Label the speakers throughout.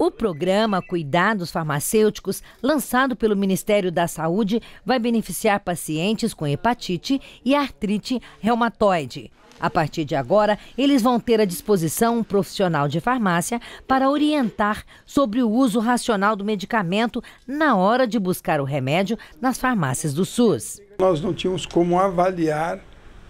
Speaker 1: O programa Cuidados Farmacêuticos, lançado pelo Ministério da Saúde, vai beneficiar pacientes com hepatite e artrite reumatoide. A partir de agora, eles vão ter à disposição um profissional de farmácia para orientar sobre o uso racional do medicamento na hora de buscar o remédio nas farmácias do SUS.
Speaker 2: Nós não tínhamos como avaliar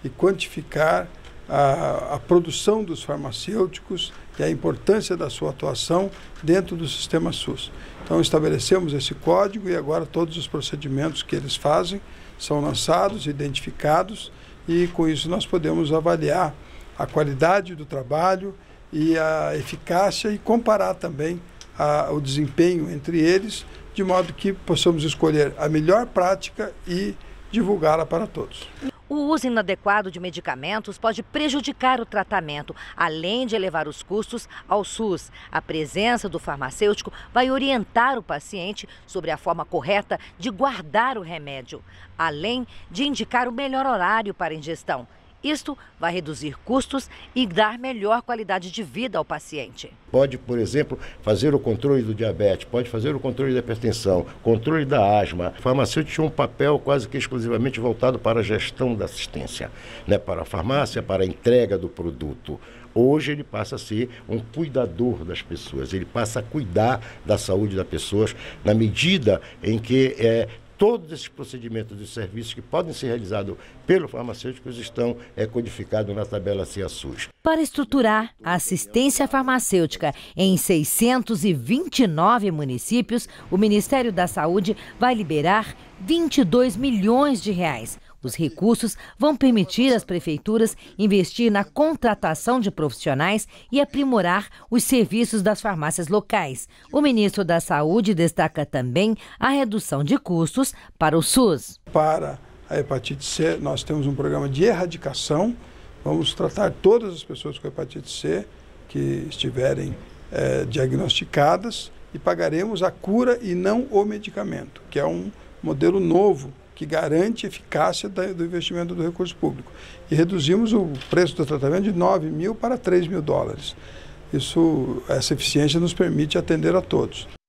Speaker 2: e quantificar a, a, produção dos farmacêuticos e a importância da sua atuação dentro do sistema SUS. Então, estabelecemos esse código e agora todos os procedimentos que eles fazem são lançados, identificados, e com isso nós podemos avaliar a qualidade do trabalho e a eficácia e comparar também a, o desempenho entre eles, de modo que possamos escolher a melhor prática e divulgá-la para todos
Speaker 1: uso inadequado de medicamentos pode prejudicar o tratamento, além de elevar os custos ao SUS. A presença do farmacêutico vai orientar o paciente sobre a forma correta de guardar o remédio, além de indicar o melhor horário para ingestão. Isto vai reduzir custos e dar melhor qualidade de vida ao paciente.
Speaker 3: Pode, por exemplo, fazer o controle do diabetes, pode fazer o controle da hipertensão, controle da asma. O farmacêutico tinha um papel quase que exclusivamente voltado para a gestão da assistência, né? para a farmácia, para a entrega do produto. Hoje ele passa a ser um cuidador das pessoas, ele passa a cuidar da saúde das pessoas na medida em que é, todos esses procedimentos e serviços que podem ser realizados pelo farmacêutico estão é, codificados na tabela CIA-SUS.
Speaker 1: Para estruturar a assistência farmacêutica em 629 municípios, o Ministério da Saúde vai liberar 22 milhões de reais os recursos vão permitir às prefeituras investir na contratação de profissionais e aprimorar os serviços das farmácias locais. O ministro da Saúde destaca também a redução de custos para o SUS.
Speaker 2: Para a hepatite C, nós temos um programa de erradicação. Vamos tratar todas as pessoas com hepatite C que estiverem é, diagnosticadas e pagaremos a cura e não o medicamento, que é um modelo novo que garante a eficácia do investimento do recurso público. E reduzimos o preço do tratamento de 9 mil para 3 mil dólares. Isso, essa eficiência nos permite atender a todos.